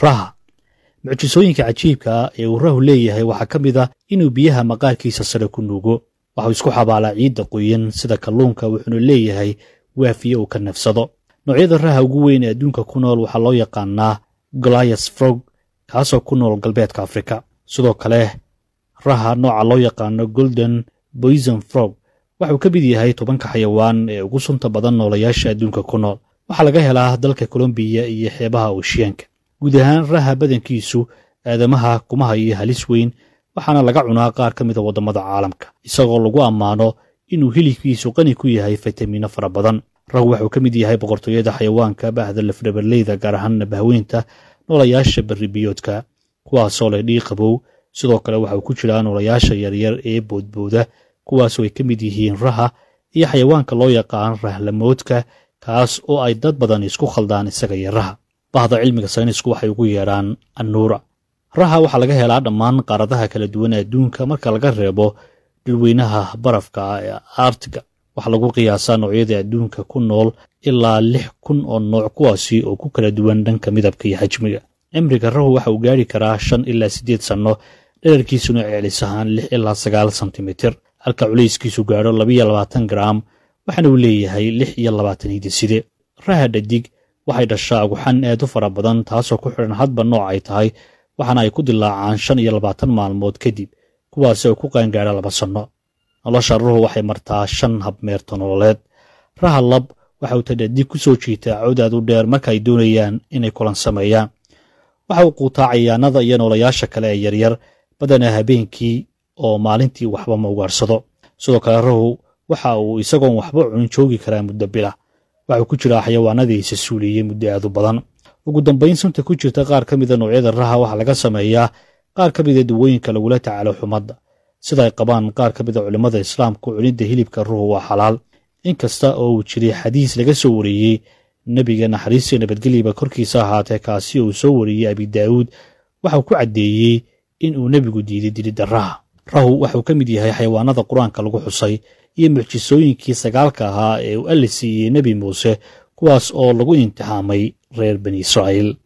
raha mucjisooyinka cajiibkaa ah ee uu rahu leeyahay waxaa ka mid ah inuu biyaha maqaarkiisa sare ku nuugo waxuu isku xabaalaa ciidda qoyan sida kalluunka wuxuuna leeyahay waafiye uu ka nafsado noocyada raha ugu weyn ee adduunka ku nool waxaa loo yaqaanaa golias frog kaasoo ku nool galbeedka afrika sidoo kale raha nooca loo yaqaano golden boison frog waxuu ka mid yahay tobanka xayawaan ee ugu sunta badan noolayaasha adduunka ku nool waxaa laga helaa dalka kolombiya iyo xeebaha ooshiyaanka guud ahaan raha badankiisu aadamaha kuma hayo halis weyn waxaana laga cunaa qaar ka mid a ah waddamada caalamka isagoo lagu ammaano inuu hilibkiisu qani ku yahay fitamiino fara badan rahu waxuu ka mid yahay boqortooyada xayawaanka bahda lafdhabaleyda gaar ahaana bahweynta noolayaasha beribiyoodka kuwaasoo leh dhii qabow sidoo kale waxau ku jiraa noolayaasha yaryar ee boodbooda kuwaasoo ay ka mid yihiin raha iyo xayawaanka loo yaqaan rahlamoodka kaas oo ay dad badan isku khaldaan isaga iyo raha bahda cilmiga saynisku waxay ugu yeedhaan annuura raha waxaa laga helaa dhammaan qaaradaha kala duwan adduunka marka laga reebo dhulweynaha barafka ah ee artiga waxaa lagu qiyaasaa noocyada adduunka ku nool ilaa lix kun oo nooc kuwaasi oo ku kala duwan dhanka midabka iyo xajmiga cimriga rahu waxa uu gaari karaa shan ilaa siddeed sanno dherarkiisuna ceelis ahaan lix ilaa sagaal sentimitir halka culayskiisu gaadho labaiyo labaatan garaam waxaana uu leeyahay lix iyo labaatan hidiside raha dhadig waxay dhashaa uguxan aad u fara badan taasoo ku xidhan hadba nooc ay tahay waxaana ay ku dilaacaan shan iyo labaatan maalmood kadib kuwaasi oo ku qaangaadha laba sanno nolosha ruhu waxay martaa shan habmeerto nololeed raha lab waxa uu tadhadig ku soo jiitaa u dheer marka ay doonayaan inay kulan sameeyaan waxa uu quutaa cayaanada iyo noolayaasha kale ee yaryar badana habeenkii oo maalintii waxba ma ugaadhsado sidoo kale ruhu waxa uu isagoon waxba cun joogi karaa muddo bila waxaa ku jiraa xayawaanadii isa suuliyey muddo aadu badan ugu dambeyn sunta ku jirta qaar ka mida ah noocyada raha waxaa laga sameeyaa qaar ka mida duwooyinka lagula tacaalo xumadda sidaay qabaan qaar ka mid a ah culimmada islaamku cunidda hilibka ruhu waa xalaal inkasta oo uu jiray xadiis laga soo wariyey nebiga naxariista nabadgelyaba korkiisa ahaatee kaasi uu soo wariyey abi daa'uud waxauu ku caddeeyey in uu nebigu diiday dilidda raha rahu waxuu ka mid yahay xayawaanada qur-aanka lagu xusay iyo mucjisooyinkii sagaalka ahaa ee u alli siiyey nebi muuse kuwaas oo lagu imtixaamay reer bani israa'iil